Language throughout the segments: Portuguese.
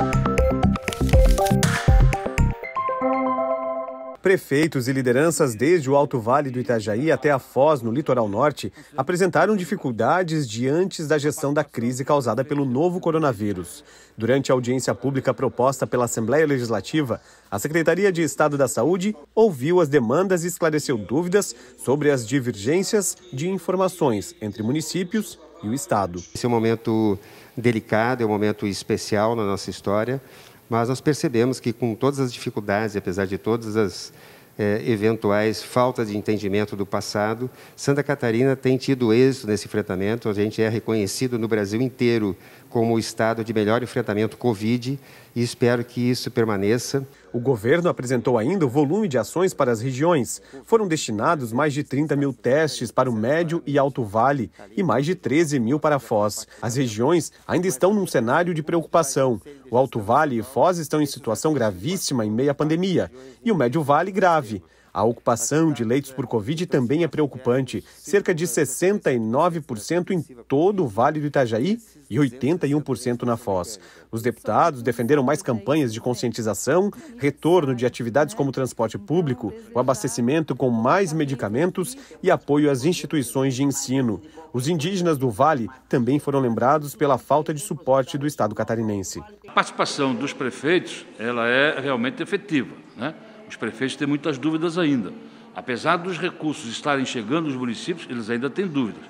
Bye. Prefeitos e lideranças desde o Alto Vale do Itajaí até a Foz, no litoral norte, apresentaram dificuldades diante da gestão da crise causada pelo novo coronavírus. Durante a audiência pública proposta pela Assembleia Legislativa, a Secretaria de Estado da Saúde ouviu as demandas e esclareceu dúvidas sobre as divergências de informações entre municípios e o Estado. Esse é um momento delicado, é um momento especial na nossa história. Mas nós percebemos que, com todas as dificuldades, apesar de todas as é, eventuais faltas de entendimento do passado, Santa Catarina tem tido êxito nesse enfrentamento. A gente é reconhecido no Brasil inteiro como o estado de melhor enfrentamento Covid e espero que isso permaneça. O governo apresentou ainda o volume de ações para as regiões. Foram destinados mais de 30 mil testes para o Médio e Alto Vale e mais de 13 mil para Foz. As regiões ainda estão num cenário de preocupação. O Alto Vale e Foz estão em situação gravíssima em meia pandemia e o Médio Vale grave. A ocupação de leitos por Covid também é preocupante, cerca de 69% em todo o Vale do Itajaí e 81% na Foz. Os deputados defenderam mais campanhas de conscientização, retorno de atividades como transporte público, o abastecimento com mais medicamentos e apoio às instituições de ensino. Os indígenas do Vale também foram lembrados pela falta de suporte do Estado catarinense. A participação dos prefeitos ela é realmente efetiva, né? Os prefeitos têm muitas dúvidas ainda. Apesar dos recursos estarem chegando nos municípios, eles ainda têm dúvidas.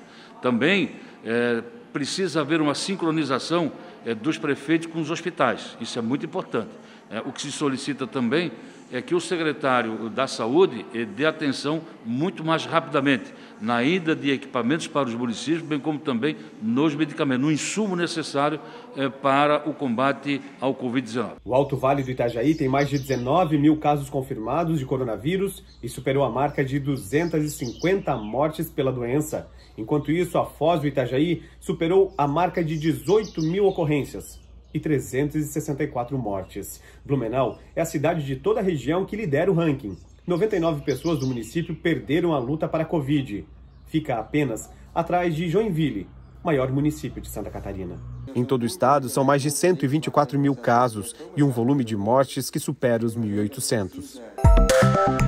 Também é, precisa haver uma sincronização é, dos prefeitos com os hospitais. Isso é muito importante. É, o que se solicita também é que o secretário da Saúde dê atenção muito mais rapidamente na ida de equipamentos para os municípios, bem como também nos medicamentos, no insumo necessário é, para o combate ao Covid-19. O Alto Vale do Itajaí tem mais de 19 mil casos confirmados de coronavírus e superou a marca de 250 mortes pela doença. Enquanto isso, a Foz do Itajaí superou a marca de 18 mil ocorrências e 364 mortes. Blumenau é a cidade de toda a região que lidera o ranking. 99 pessoas do município perderam a luta para a Covid. Fica apenas atrás de Joinville, maior município de Santa Catarina. Em todo o estado, são mais de 124 mil casos e um volume de mortes que supera os 1.800.